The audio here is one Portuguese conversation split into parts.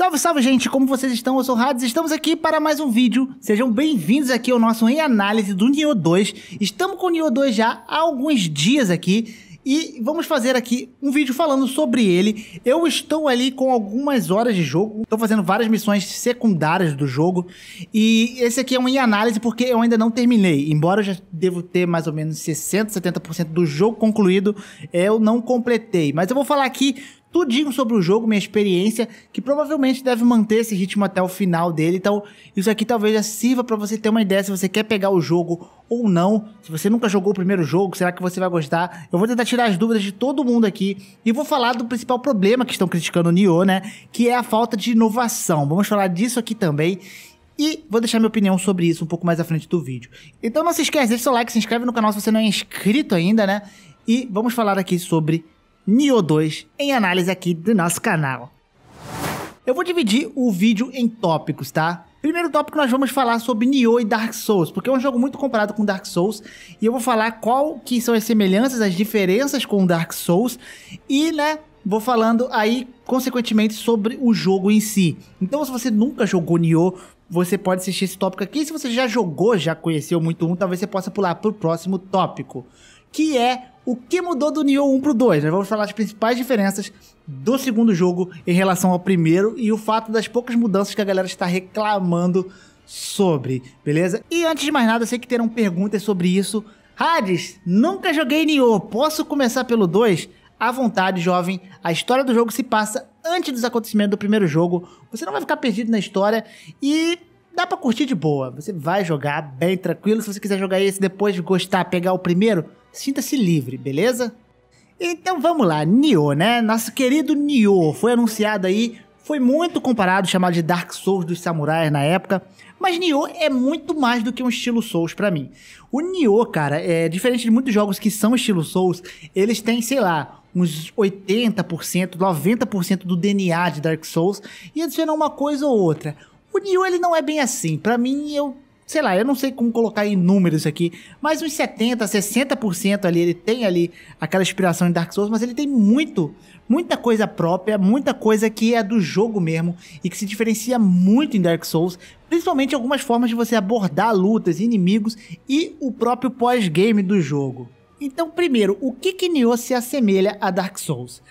Salve, salve, gente! Como vocês estão? Eu sou o Hades, estamos aqui para mais um vídeo. Sejam bem-vindos aqui ao nosso em análise do Nioh 2. Estamos com o Nioh 2 já há alguns dias aqui e vamos fazer aqui um vídeo falando sobre ele. Eu estou ali com algumas horas de jogo, estou fazendo várias missões secundárias do jogo e esse aqui é um em análise porque eu ainda não terminei. Embora eu já devo ter mais ou menos 60, 70% do jogo concluído, eu não completei. Mas eu vou falar aqui tudinho sobre o jogo, minha experiência, que provavelmente deve manter esse ritmo até o final dele. Então, isso aqui talvez já sirva para você ter uma ideia se você quer pegar o jogo ou não. Se você nunca jogou o primeiro jogo, será que você vai gostar? Eu vou tentar tirar as dúvidas de todo mundo aqui e vou falar do principal problema que estão criticando o Nioh, né? Que é a falta de inovação. Vamos falar disso aqui também. E vou deixar minha opinião sobre isso um pouco mais à frente do vídeo. Então não se esquece, deixa seu like, se inscreve no canal se você não é inscrito ainda, né? E vamos falar aqui sobre Nioh 2 em análise aqui do nosso canal. Eu vou dividir o vídeo em tópicos, tá? Primeiro tópico nós vamos falar sobre Nioh e Dark Souls, porque é um jogo muito comparado com Dark Souls, e eu vou falar qual que são as semelhanças, as diferenças com Dark Souls, e né, vou falando aí consequentemente sobre o jogo em si. Então se você nunca jogou Nioh, você pode assistir esse tópico aqui. Se você já jogou, já conheceu muito um, talvez você possa pular para o próximo tópico que é o que mudou do Nioh 1 pro 2. Nós vamos falar as principais diferenças do segundo jogo em relação ao primeiro e o fato das poucas mudanças que a galera está reclamando sobre, beleza? E antes de mais nada, eu sei que terão perguntas sobre isso. Hades, nunca joguei Nioh, posso começar pelo 2? À vontade, jovem. A história do jogo se passa antes dos acontecimentos do primeiro jogo. Você não vai ficar perdido na história e dá para curtir de boa. Você vai jogar bem tranquilo. Se você quiser jogar esse depois de gostar, pegar o primeiro, Sinta-se livre, beleza? Então vamos lá, Nioh, né? Nosso querido Nioh foi anunciado aí, foi muito comparado, chamado de Dark Souls dos samurais na época, mas Nioh é muito mais do que um estilo Souls para mim. O Nioh, cara, é diferente de muitos jogos que são estilo Souls, eles têm, sei lá, uns 80%, 90% do DNA de Dark Souls e adicionam uma coisa ou outra. O Nioh ele não é bem assim. Para mim, eu sei lá, eu não sei como colocar em números aqui, mas uns 70, 60% ali, ele tem ali aquela inspiração em Dark Souls, mas ele tem muito, muita coisa própria, muita coisa que é do jogo mesmo e que se diferencia muito em Dark Souls, principalmente algumas formas de você abordar lutas, inimigos e o próprio pós-game do jogo. Então, primeiro, o que que Nioh se assemelha a Dark Souls?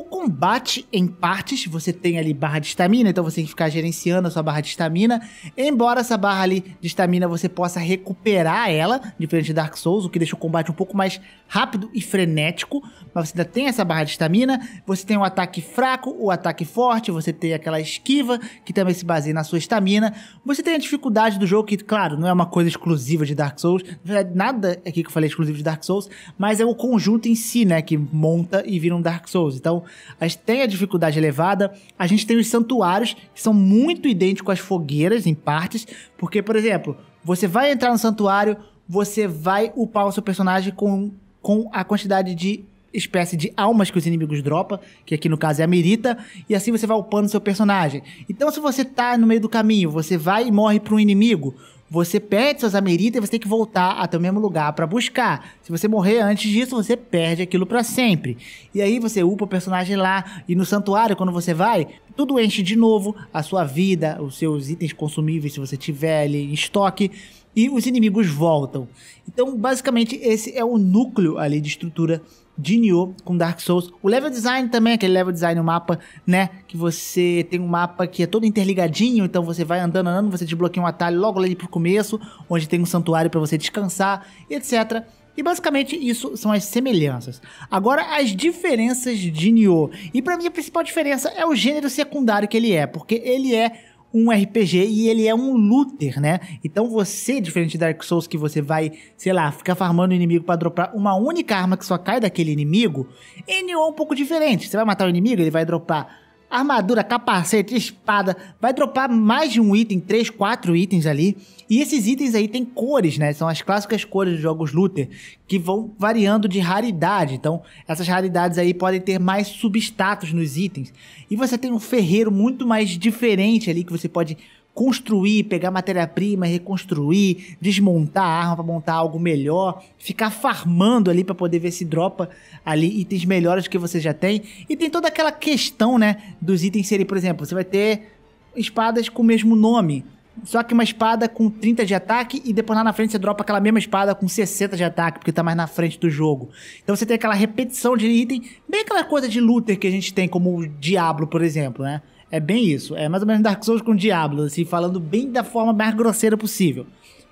O combate em partes, você tem ali barra de estamina, então você tem que ficar gerenciando a sua barra de estamina. Embora essa barra ali de estamina você possa recuperar ela, diferente de Dark Souls, o que deixa o combate um pouco mais rápido e frenético, mas você ainda tem essa barra de estamina. Você tem o um ataque fraco, o um ataque forte, você tem aquela esquiva que também se baseia na sua estamina. Você tem a dificuldade do jogo, que, claro, não é uma coisa exclusiva de Dark Souls, é nada aqui que eu falei exclusivo de Dark Souls, mas é o conjunto em si, né, que monta e vira um Dark Souls. Então, a gente tem a dificuldade elevada. A gente tem os santuários, que são muito idênticos às fogueiras, em partes, porque, por exemplo, você vai entrar no santuário, você vai upar o seu personagem com, com a quantidade de espécie de almas que os inimigos dropam, que aqui no caso é a Mirita, e assim você vai upando seu personagem. Então, se você tá no meio do caminho, você vai e morre para um inimigo, você perde suas Amerita e você tem que voltar até o mesmo lugar para buscar. Se você morrer antes disso, você perde aquilo para sempre. E aí você upa o personagem lá e no santuário, quando você vai, tudo enche de novo a sua vida, os seus itens consumíveis, se você tiver ali em estoque, e os inimigos voltam. Então, basicamente, esse é o núcleo ali de estrutura de Nioh com Dark Souls. O level design também, aquele level design, o mapa, né? Que você tem um mapa que é todo interligadinho, então você vai andando, andando, você desbloqueia um atalho logo ali pro começo, onde tem um santuário para você descansar, etc. E basicamente isso são as semelhanças. Agora, as diferenças de Nioh. E para mim a principal diferença é o gênero secundário que ele é, porque ele é um RPG e ele é um looter, né? Então você, diferente de Dark Souls, que você vai, sei lá, ficar farmando o inimigo pra dropar uma única arma que só cai daquele inimigo, NO é um pouco diferente. Você vai matar o inimigo, ele vai dropar armadura, capacete, espada, vai dropar mais de um item, três, quatro itens ali. E esses itens aí tem cores, né? São as clássicas cores dos jogos looter, que vão variando de raridade. Então, essas raridades aí podem ter mais substatus nos itens. E você tem um ferreiro muito mais diferente ali que você pode construir, pegar matéria-prima, reconstruir, desmontar a arma para montar algo melhor, ficar farmando ali para poder ver se dropa ali itens melhores que você já tem. E tem toda aquela questão, né, dos itens serem, por exemplo, você vai ter espadas com o mesmo nome, só que uma espada com 30 de ataque e depois lá na frente você dropa aquela mesma espada com 60 de ataque, porque tá mais na frente do jogo. Então você tem aquela repetição de item, bem aquela coisa de looter que a gente tem como o Diablo, por exemplo, né? É bem isso. É mais ou menos Dark Souls com Diablo, assim, falando bem da forma mais grosseira possível.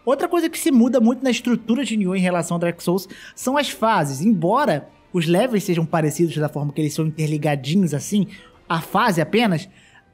Outra coisa que se muda muito na estrutura de Nioh em relação ao Dark Souls são as fases. Embora os levels sejam parecidos da forma que eles são interligadinhos assim, a fase apenas,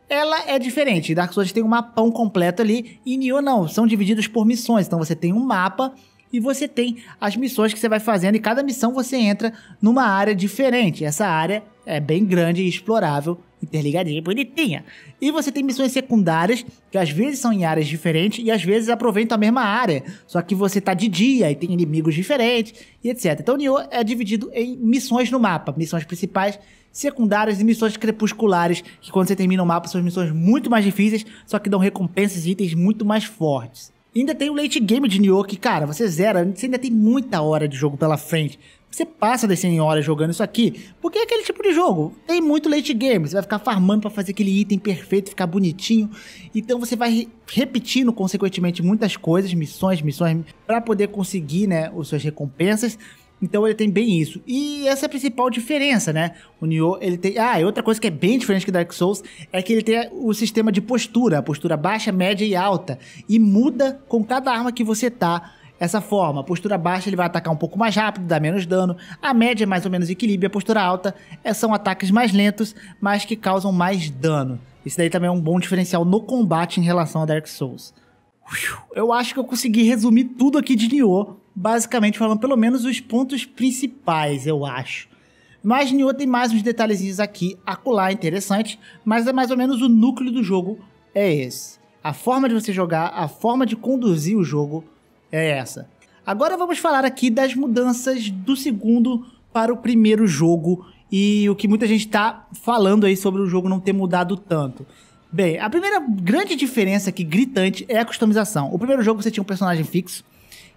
ela é diferente. Dark Souls tem um mapão completo ali e Nioh não, são divididos por missões. Então você tem um mapa e você tem as missões que você vai fazendo e cada missão você entra numa área diferente. Essa área é bem grande e explorável interligadinha, bonitinha. E você tem missões secundárias, que às vezes são em áreas diferentes e às vezes aproveitam a mesma área, só que você tá de dia e tem inimigos diferentes e etc. Então, Nioh é dividido em missões no mapa, missões principais secundárias e missões crepusculares, que quando você termina o mapa são missões muito mais difíceis, só que dão recompensas e itens muito mais fortes. ainda tem o late game de Nioh, que, cara, você zera, você ainda tem muita hora de jogo pela frente. Você passa das 100 horas jogando isso aqui, porque é aquele tipo de jogo. Tem muito late game, você vai ficar farmando para fazer aquele item perfeito, ficar bonitinho. Então você vai re repetindo consequentemente muitas coisas, missões, missões para poder conseguir, né, as suas recompensas. Então ele tem bem isso. E essa é a principal diferença, né? O Nioh, ele tem... Ah, e outra coisa que é bem diferente que Dark Souls é que ele tem o sistema de postura. A postura baixa, média e alta. E muda com cada arma que você tá essa forma. A postura baixa ele vai atacar um pouco mais rápido, dá menos dano. A média é mais ou menos equilíbrio. A postura alta é, são ataques mais lentos, mas que causam mais dano. Isso daí também é um bom diferencial no combate em relação a Dark Souls. Eu acho que eu consegui resumir tudo aqui de Nioh, basicamente falando pelo menos os pontos principais, eu acho. Mas Nioh tem mais uns detalhezinhos aqui, acolá, interessante, mas é mais ou menos o núcleo do jogo é esse. A forma de você jogar, a forma de conduzir o jogo, é essa. Agora vamos falar aqui das mudanças do segundo para o primeiro jogo e o que muita gente está falando aí sobre o jogo não ter mudado tanto. Bem, a primeira grande diferença aqui, gritante, é a customização. O primeiro jogo você tinha um personagem fixo,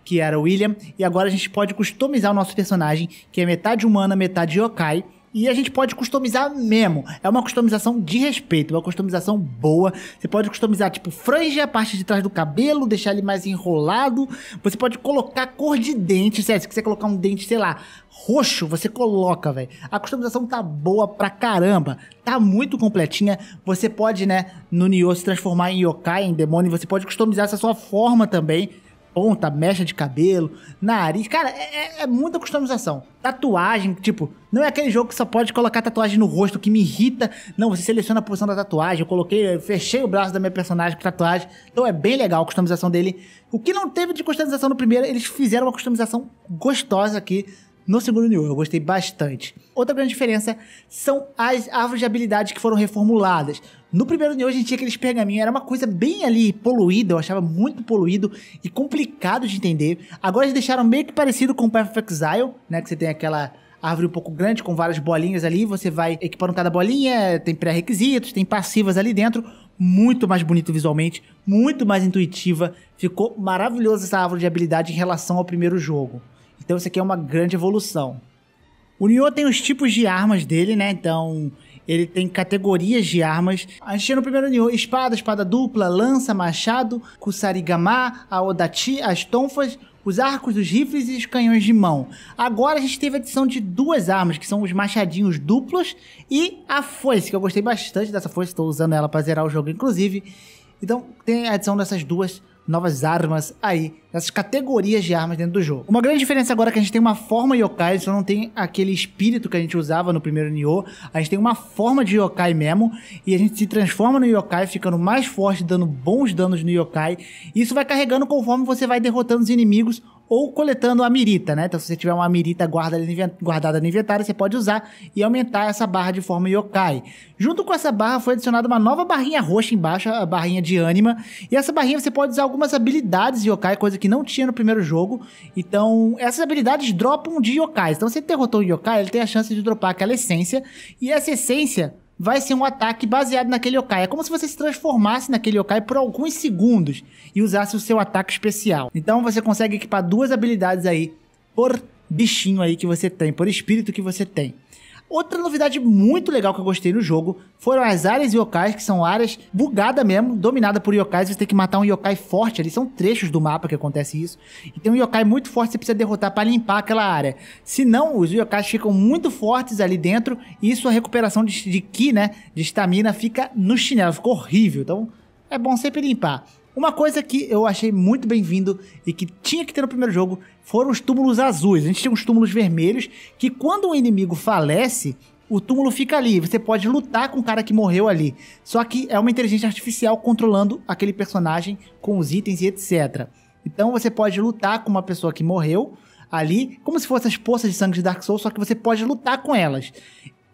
que era o William, e agora a gente pode customizar o nosso personagem, que é metade humana, metade yokai. E a gente pode customizar mesmo. É uma customização de respeito, é uma customização boa. Você pode customizar, tipo, franja, a parte de trás do cabelo, deixar ele mais enrolado. Você pode colocar cor de dente, certo? Se quiser colocar um dente, sei lá, roxo, você coloca, velho. A customização tá boa pra caramba. Tá muito completinha. Você pode, né, no Nioh se transformar em yokai, em demônio. Você pode customizar essa sua forma também ponta, mecha de cabelo, nariz. Cara, é, é, é, muita customização. Tatuagem, tipo, não é aquele jogo que só pode colocar tatuagem no rosto que me irrita. Não, você seleciona a posição da tatuagem. Eu coloquei, eu fechei o braço da minha personagem com tatuagem. Então é bem legal a customização dele. O que não teve de customização no primeiro, eles fizeram uma customização gostosa aqui no segundo New. Eu gostei bastante. Outra grande diferença são as árvores de habilidade que foram reformuladas. No primeiro Neo a gente tinha aqueles pergaminhos, era uma coisa bem ali poluída, eu achava muito poluído e complicado de entender. Agora eles deixaram meio que parecido com o Path of Exile, né? Que você tem aquela árvore um pouco grande com várias bolinhas ali, você vai equipando cada bolinha, tem pré-requisitos, tem passivas ali dentro. Muito mais bonito visualmente, muito mais intuitiva. Ficou maravilhosa essa árvore de habilidade em relação ao primeiro jogo. Então isso aqui é uma grande evolução. O Nioh tem os tipos de armas dele, né? Então, ele tem categorias de armas. A gente tinha no primeiro nível, espada, espada dupla, lança, machado, kusarigama a as tonfas, os arcos, os rifles e os canhões de mão. Agora a gente teve a adição de duas armas, que são os machadinhos duplos e a foice, que eu gostei bastante dessa foice, estou usando ela para zerar o jogo inclusive. Então tem a adição dessas duas armas novas armas aí, essas categorias de armas dentro do jogo. Uma grande diferença agora é que a gente tem uma forma yokai, só não tem aquele espírito que a gente usava no primeiro Nioh. A gente tem uma forma de yokai mesmo, e a gente se transforma no yokai, ficando mais forte, dando bons danos no yokai. E isso vai carregando conforme você vai derrotando os inimigos ou coletando a mirita, né? Então, se você tiver uma mirita guardada no inventário, você pode usar e aumentar essa barra de forma yokai. Junto com essa barra foi adicionada uma nova barrinha roxa embaixo, a barrinha de ânima. E essa barrinha você pode usar algumas habilidades yokai, coisa que não tinha no primeiro jogo. Então, essas habilidades dropam de yokai. Então, se você derrotou um yokai, ele tem a chance de dropar aquela essência. E essa essência vai ser um ataque baseado naquele yokai. É como se você se transformasse naquele yokai por alguns segundos e usasse o seu ataque especial. Então você consegue equipar duas habilidades aí por bichinho aí que você tem, por espírito que você tem. Outra novidade muito legal que eu gostei no jogo foram as áreas yokais, que são áreas bugada mesmo, dominada por yokais, você tem que matar um yokai forte ali, são trechos do mapa que acontece isso. E tem um yokai muito forte que você precisa derrotar para limpar aquela área. Senão, os yokais ficam muito fortes ali dentro e sua recuperação de, de ki, né, de estamina fica no chinelo, ficou horrível. Então, é bom sempre limpar. Uma coisa que eu achei muito bem-vindo e que tinha que ter no primeiro jogo foram os túmulos azuis. A gente tinha uns túmulos vermelhos que quando um inimigo falece, o túmulo fica ali. Você pode lutar com o cara que morreu ali. Só que é uma inteligência artificial controlando aquele personagem com os itens e etc. Então você pode lutar com uma pessoa que morreu ali, como se fossem as poças de sangue de Dark Souls, só que você pode lutar com elas.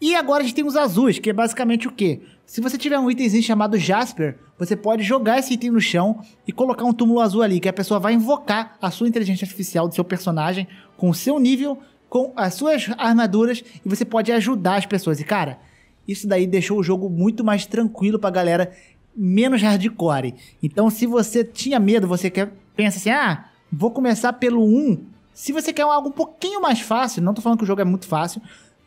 E agora a gente tem os azuis, que é basicamente o quê? Se você tiver um itemzinho chamado Jasper, você pode jogar esse item no chão e colocar um túmulo azul ali, que a pessoa vai invocar a sua inteligência artificial do seu personagem com o seu nível, com as suas armaduras e você pode ajudar as pessoas. E cara, isso daí deixou o jogo muito mais tranquilo pra galera, menos hardcore. Então se você tinha medo, você quer pensa assim: "Ah, vou começar pelo 1". Se você quer algo um pouquinho mais fácil, não tô falando que o jogo é muito fácil,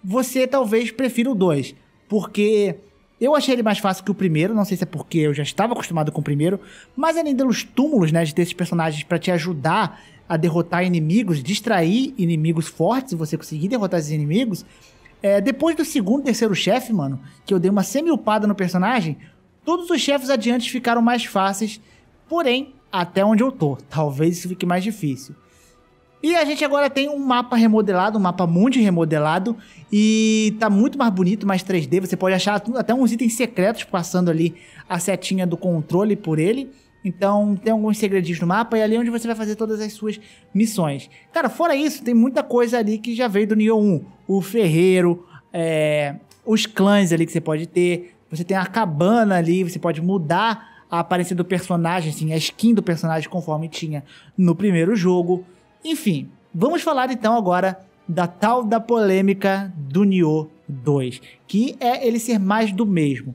você talvez prefira o 2. Porque eu achei ele mais fácil que o primeiro, não sei se é porque eu já estava acostumado com o primeiro, mas além dos túmulos, né, de ter esses personagens para te ajudar a derrotar inimigos, distrair inimigos fortes, e você conseguir derrotar esses inimigos, é, depois do segundo, terceiro chefe, mano, que eu dei uma semi-upada no personagem, todos os chefes adiantes ficaram mais fáceis, porém, até onde eu tô, talvez isso fique mais difícil. E a gente agora tem um mapa remodelado, um mapa mundo remodelado. E tá muito mais bonito, mais 3D. Você pode achar até uns itens secretos passando ali a setinha do controle por ele. Então tem alguns segredinhos no mapa e ali é onde você vai fazer todas as suas missões. Cara, fora isso, tem muita coisa ali que já veio do Nioh 1. O ferreiro, é, os clãs ali que você pode ter. Você tem a cabana ali, você pode mudar a aparência do personagem, assim, a skin do personagem conforme tinha no primeiro jogo. Enfim, vamos falar então agora da tal da polêmica do Nioh 2, que é ele ser mais do mesmo.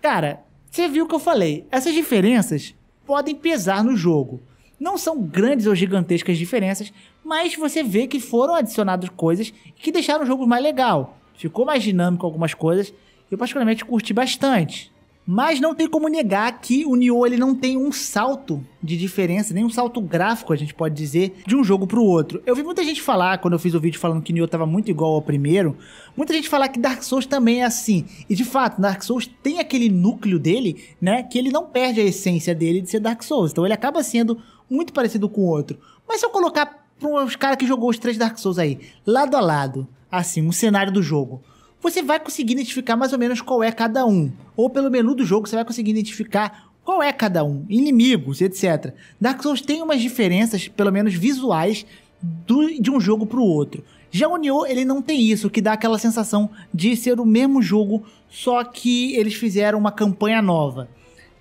Cara, você viu o que eu falei? Essas diferenças podem pesar no jogo. Não são grandes ou gigantescas diferenças, mas você vê que foram adicionadas coisas que deixaram o jogo mais legal. Ficou mais dinâmico algumas coisas. Eu particularmente curti bastante. Mas não tem como negar que o Nioh ele não tem um salto de diferença, nem um salto gráfico, a gente pode dizer, de um jogo para o outro. Eu vi muita gente falar, quando eu fiz o vídeo falando que Nioh estava muito igual ao primeiro, muita gente falar que Dark Souls também é assim. E de fato, Dark Souls tem aquele núcleo dele, né, que ele não perde a essência dele de ser Dark Souls. Então ele acaba sendo muito parecido com o outro. Mas se eu colocar para os caras que jogou os três Dark Souls aí, lado a lado, assim, um cenário do jogo você vai conseguir identificar mais ou menos qual é cada um. Ou pelo menu do jogo, você vai conseguir identificar qual é cada um, inimigos, etc. Dark Souls tem umas diferenças, pelo menos visuais, do, de um jogo para o outro. Já o Nioh, ele não tem isso, que dá aquela sensação de ser o mesmo jogo, só que eles fizeram uma campanha nova.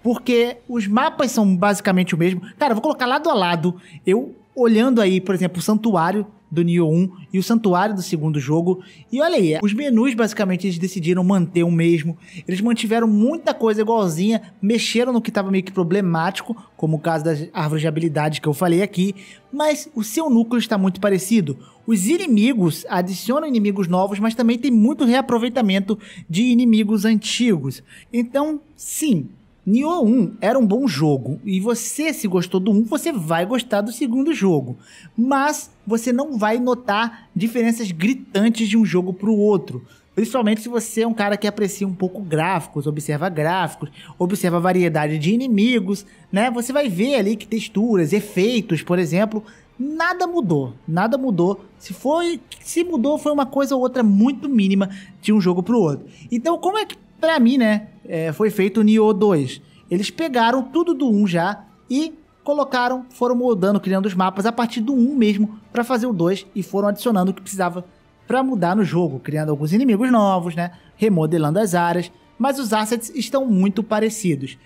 Porque os mapas são basicamente o mesmo. Cara, eu vou colocar lado a lado. Eu olhando aí, por exemplo, o Santuário do Nioh 1 e o santuário do segundo jogo. E olha aí, os menus basicamente eles decidiram manter o mesmo. Eles mantiveram muita coisa igualzinha, mexeram no que estava meio que problemático, como o caso das árvores de habilidade que eu falei aqui, mas o seu núcleo está muito parecido. Os inimigos adicionam inimigos novos, mas também tem muito reaproveitamento de inimigos antigos. Então, sim, Nioh 1 era um bom jogo e você se gostou do 1, você vai gostar do segundo jogo, mas você não vai notar diferenças gritantes de um jogo para o outro. Principalmente se você é um cara que aprecia um pouco gráficos, observa gráficos, observa variedade de inimigos, né? Você vai ver ali que texturas, efeitos, por exemplo, nada mudou, nada mudou. Se foi, se mudou foi uma coisa ou outra muito mínima de um jogo para o outro. Então, como é que para mim, né, é, foi feito o Nioh 2. Eles pegaram tudo do 1 já e colocaram, foram mudando, criando os mapas a partir do 1 mesmo para fazer o 2 e foram adicionando o que precisava para mudar no jogo, criando alguns inimigos novos, né, remodelando as áreas, mas os assets estão muito parecidos.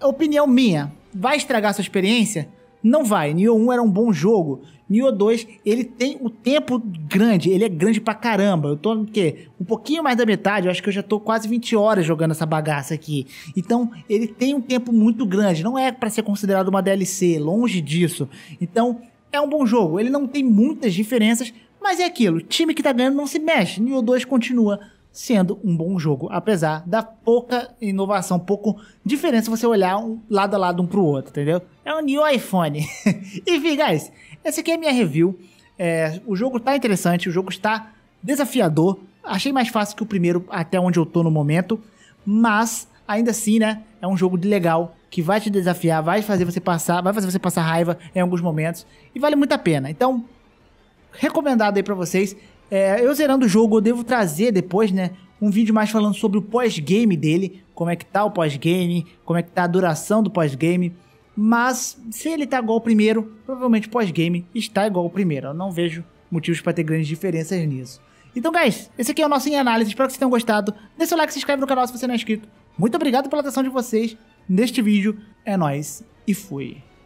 Opinião minha, vai estragar sua experiência? Não vai. Nioh 1 era um bom jogo. Nioh 2, ele tem o tempo grande. Ele é grande pra caramba. Eu tô, o quê? Um pouquinho mais da metade. Eu acho que eu já tô quase 20 horas jogando essa bagaça aqui. Então, ele tem um tempo muito grande. Não é para ser considerado uma DLC. Longe disso. Então, é um bom jogo. Ele não tem muitas diferenças. Mas é aquilo. Time que tá ganhando não se mexe. Nioh 2 continua sendo um bom jogo, apesar da pouca inovação, pouco diferença você olhar um lado a lado um pro outro, entendeu? É um new iPhone. Enfim, guys, essa aqui é a minha review. É, o jogo tá interessante, o jogo está desafiador. Achei mais fácil que o primeiro até onde eu tô no momento, mas ainda assim, né, é um jogo legal que vai te desafiar, vai fazer você passar, vai fazer você passar raiva em alguns momentos e vale muito a pena. Então, recomendado aí para vocês. É, eu zerando o jogo, eu devo trazer depois, né? Um vídeo mais falando sobre o pós-game dele, como é que tá o pós-game, como é que tá a duração do pós-game. Mas se ele tá igual o primeiro, provavelmente o pós-game está igual o primeiro. Eu não vejo motivos para ter grandes diferenças nisso. Então, guys, esse aqui é o nosso Em Análise. Espero que vocês tenham gostado. Deixa seu like, se inscreve no canal se você não é inscrito. Muito obrigado pela atenção de vocês neste vídeo. É nóis e fui.